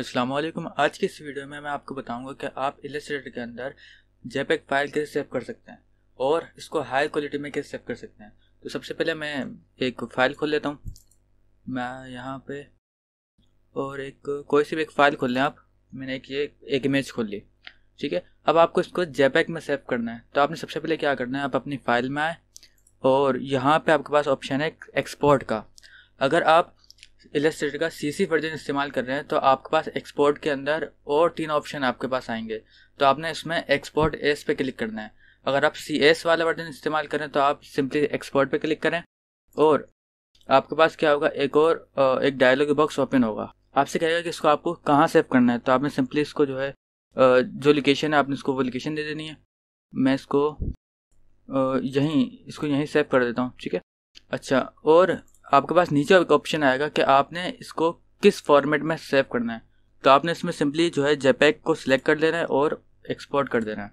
अस्सलाम वालेकुम आज के इस वीडियो में मैं आपको बताऊंगा कि आप इलेस्ट्रेटर के अंदर जेपेक फाइल कैसे सेव कर सकते हैं और इसको हाई क्वालिटी में कैसे सेव कर सकते हैं तो सबसे पहले मैं एक फ़ाइल खोल लेता हूँ मैं यहाँ पे और एक कोई सी भी एक फ़ाइल खोल लें आप मैंने एक ये एक इमेज खोल ली ठीक है अब आपको इसको जेपेक में सेव करना है तो आपने सबसे पहले क्या करना है आप अपनी फ़ाइल में आए और यहाँ पर आपके पास ऑप्शन है एक्सपोर्ट का अगर आप इलेस्ट्रेटर का सीसी वर्जन इस्तेमाल कर रहे हैं तो आपके पास एक्सपोर्ट के अंदर और तीन ऑप्शन आपके पास आएंगे तो आपने इसमें एक्सपोर्ट एस पे क्लिक करना है अगर आप सी एस वाला वर्जन इस्तेमाल करें तो आप सिंपली एक्सपोर्ट पे क्लिक करें और आपके पास क्या होगा एक और एक डायलॉग बॉक्स ओपन होगा आपसे कहेगा कि इसको आपको कहाँ सेव करना है तो आपने सिंपली इसको जो है जो लोकेशन है आपने इसको वो लोकेशन दे देनी है मैं इसको यहीं इसको यहीं सेव कर देता हूँ ठीक है अच्छा और आपके पास नीचे एक ऑप्शन आएगा कि आपने इसको किस फॉर्मेट में सेव करना है तो आपने इसमें सिंपली जो है जेपैक को सिलेक्ट कर लेना है और एक्सपोर्ट कर देना है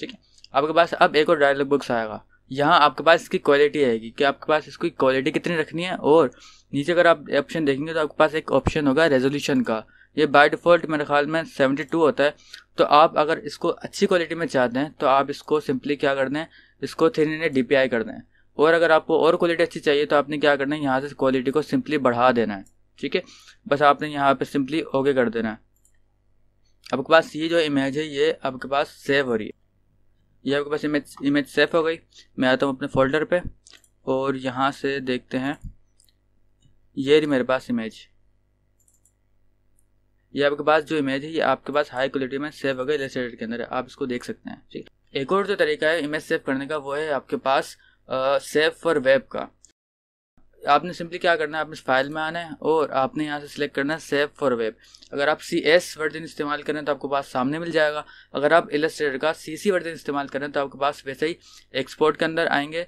ठीक है आपके पास अब एक और डायलॉग बॉक्स आएगा यहाँ आपके पास इसकी क्वालिटी आएगी कि आपके पास इसकी क्वालिटी कितनी रखनी है और नीचे अगर आप ऑप्शन देखेंगे तो आपके पास एक ऑप्शन होगा रेजोल्यूशन का ये बाय डिफ़ॉल्ट मेरे ख्याल में सेवेंटी टू होता है तो आप अगर इसको अच्छी क्वालिटी में चाहते हैं तो आप इसको सिंपली क्या कर दें इसको three hundred D P I कर दें और अगर आपको और क्वालिटी अच्छी चाहिए तो आपने क्या करना है यहाँ से क्वालिटी को सिंपली बढ़ा देना है ठीक है बस आपने यहाँ पे सिंपली ओके कर देना है आपके पास ये जो इमेज है ये आपके पास सेव हो रही है ये आपके पास इमेज इमेज सेव हो गई मैं आता हूँ अपने फोल्डर पे और यहाँ से देखते हैं ये रही मेरे पास इमेज ये आपके पास जो इमेज है ये आपके पास हाई क्वालिटी में सेव हो गई के अंदर आप इसको देख सकते हैं ठीक एक और जो तरीका है इमेज सेव करने का वो है आपके पास सेव फॉर वेब का आपने सिंपली क्या करना है आपने फाइल में आना है और आपने यहाँ से सिलेक्ट करना है सेव फॉर वेब अगर आप सी एस वर्जन इस्तेमाल करें तो आपको पास सामने मिल जाएगा अगर आप इलस्ट्रेटर का सी सी वर्जन इस्तेमाल करें तो आपके पास वैसे ही एक्सपोर्ट के अंदर आएंगे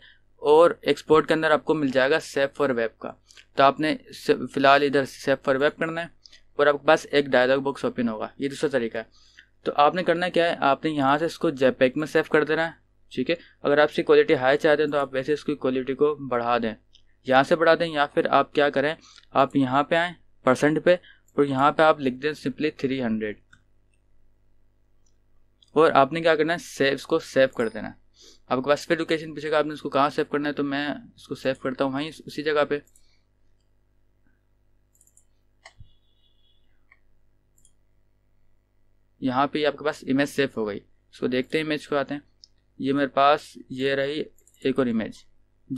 और एक्सपोर्ट के अंदर आपको मिल जाएगा सेफ फॉर वेब का तो आपने फिलहाल इधर सेफ फॉर वेब करना है और आपके पास एक डायलॉग बॉक्स ओपन होगा ये दूसरा तरीका है तो आपने करना क्या है आपने यहाँ से इसको जेपैक में सेव कर देना है ठीक है अगर आप इसकी क्वालिटी हाई चाहते हैं तो आप वैसे इसकी क्वालिटी को बढ़ा दें यहाँ से बढ़ा दें या फिर आप क्या करें आप यहाँ पे आए परसेंट पे और यहाँ पे आप लिख दें सिंपली थ्री हंड्रेड और आपने क्या करना है सेव इसको सेव कर देना है आपके पास फिर लोकेशन पूछेगा आपने इसको कहाँ सेव करना है तो मैं इसको सेव करता हूँ वहीं उसी जगह पे यहाँ पे आपके पास इमेज सेव हो गई इसको देखते हैं इमेज को आते हैं ये मेरे पास ये रही एक और इमेज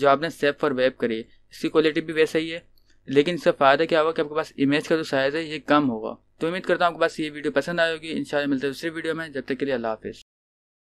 जो आपने सेव फॉर वेब करी है इसकी क्वालिटी भी वैसा ही है लेकिन इसका फ़ायदा क्या होगा कि आपके पास इमेज का जो तो साइज़ है ये कम होगा तो उम्मीद करता हूँ आपके पास ये वीडियो पसंद आएगी इन मिलते हैं दूसरी वीडियो में जब तक के लिए अल्लाह हाफिज़